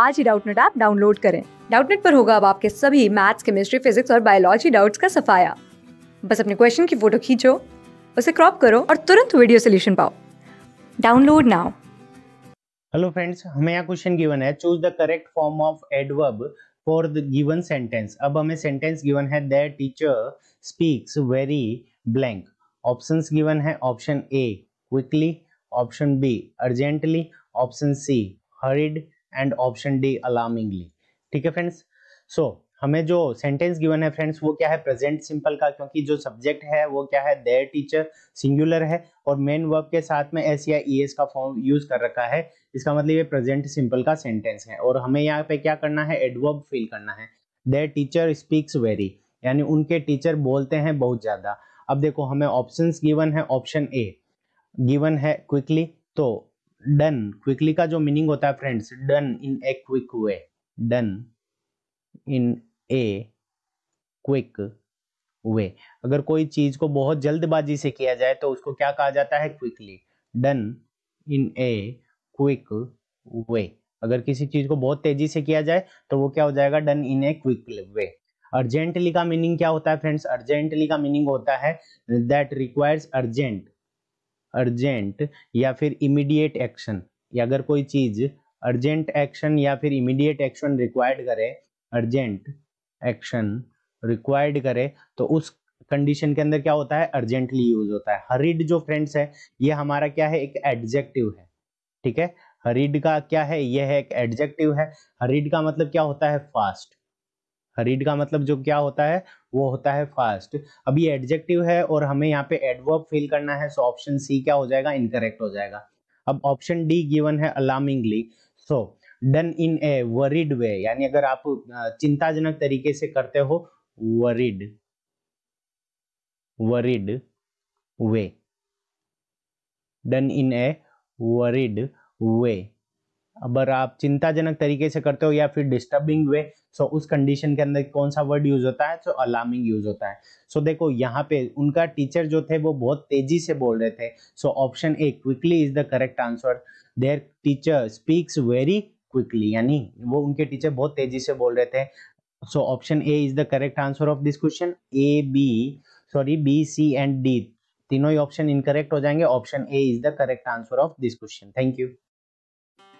आज ही Doubtnut app download करें डाउटनेट पर होगा अब आपके सभी मैथ्स केमिस्ट्री फिजिक्स और बायोलॉजी डाउट्स का सफाया बस अपने क्वेश्चन की फोटो खींचो उसे क्रॉप करो और तुरंत वीडियो सोल्यूशन पाओ डाउनलोड नाउ हेलो फ्रेंड्स हमें यहाँ क्वेश्चन गिवन है choose the correct form of adverb for the given sentence अब हमें सेंटेंस गिवन है the teacher speaks very blank options given है option A quickly option B urgently option C hurried and option D alarmingly ठीक है friends so हमें जो sentence given है friends वो क्या है प्रेजेंट सिंपल का क्योंकि जो सब्जेक्ट है वो क्या है देयर टीचर सिंगुलर है और मेन वर्ब के साथ में एस या ई e एस का फॉर्म यूज कर रखा है इसका मतलब ये प्रेजेंट सिंपल का सेंटेंस है और हमें यहाँ पे क्या करना है एडवर्ब फिल करना है देयर टीचर स्पीक्स वेरी यानी उनके टीचर बोलते हैं बहुत ज़्यादा अब देखो हमें ऑप्शन गिवन है ऑप्शन ए गिवन है क्विकली तो डन क्विकली का जो मीनिंग होता है friends done in a quick way done in a quick way अगर कोई चीज को बहुत जल्दबाजी से किया जाए तो उसको क्या कहा जाता है quickly done in a quick way अगर किसी चीज को बहुत तेजी से किया जाए तो वो क्या हो जाएगा done in a quick way urgently का मीनिंग क्या होता है फ्रेंड्स अर्जेंटली का मीनिंग होता है दैट रिक्वायर्स अर्जेंट अर्जेंट या फिर इमीडिएट एक्शन या अगर कोई चीज़ अर्जेंट एक्शन या फिर इमीडिएट एक्शन रिक्वायर्ड करे अर्जेंट एक्शन रिक्वायर्ड करे तो उस कंडीशन के अंदर क्या होता है अर्जेंटली यूज होता है हरिड जो फ्रेंड्स है ये हमारा क्या है एक एडजेक्टिव है ठीक है हरिड का क्या है यह है एक एडजेक्टिव है हरिड का मतलब क्या होता है फास्ट हरीड का मतलब जो क्या होता है वो होता है फास्ट अभी एडजेक्टिव है और हमें यहाँ पे एडवर्ब फिल करना है सो ऑप्शन सी क्या हो जाएगा इनकरेक्ट हो जाएगा अब ऑप्शन डी गिवन है alarmingly so done in a worried way यानी अगर आप चिंताजनक तरीके से करते हो worried worried way done in a worried way अगर आप चिंताजनक तरीके से करते हो या फिर डिस्टर्बिंग वे सो उस कंडीशन के अंदर कौन सा वर्ड यूज होता है सो अलार्मिंग यूज होता है सो देखो यहाँ पे उनका टीचर जो थे वो बहुत तेजी से बोल रहे थे so option A quickly is the correct answer there teacher speaks very quickly यानी वो उनके टीचर बहुत तेजी से बोल रहे थे so option A is the correct answer of this question A B sorry B C and D तीनों ही ऑप्शन इनकरेक्ट हो जाएंगे option A is the correct answer of this question thank you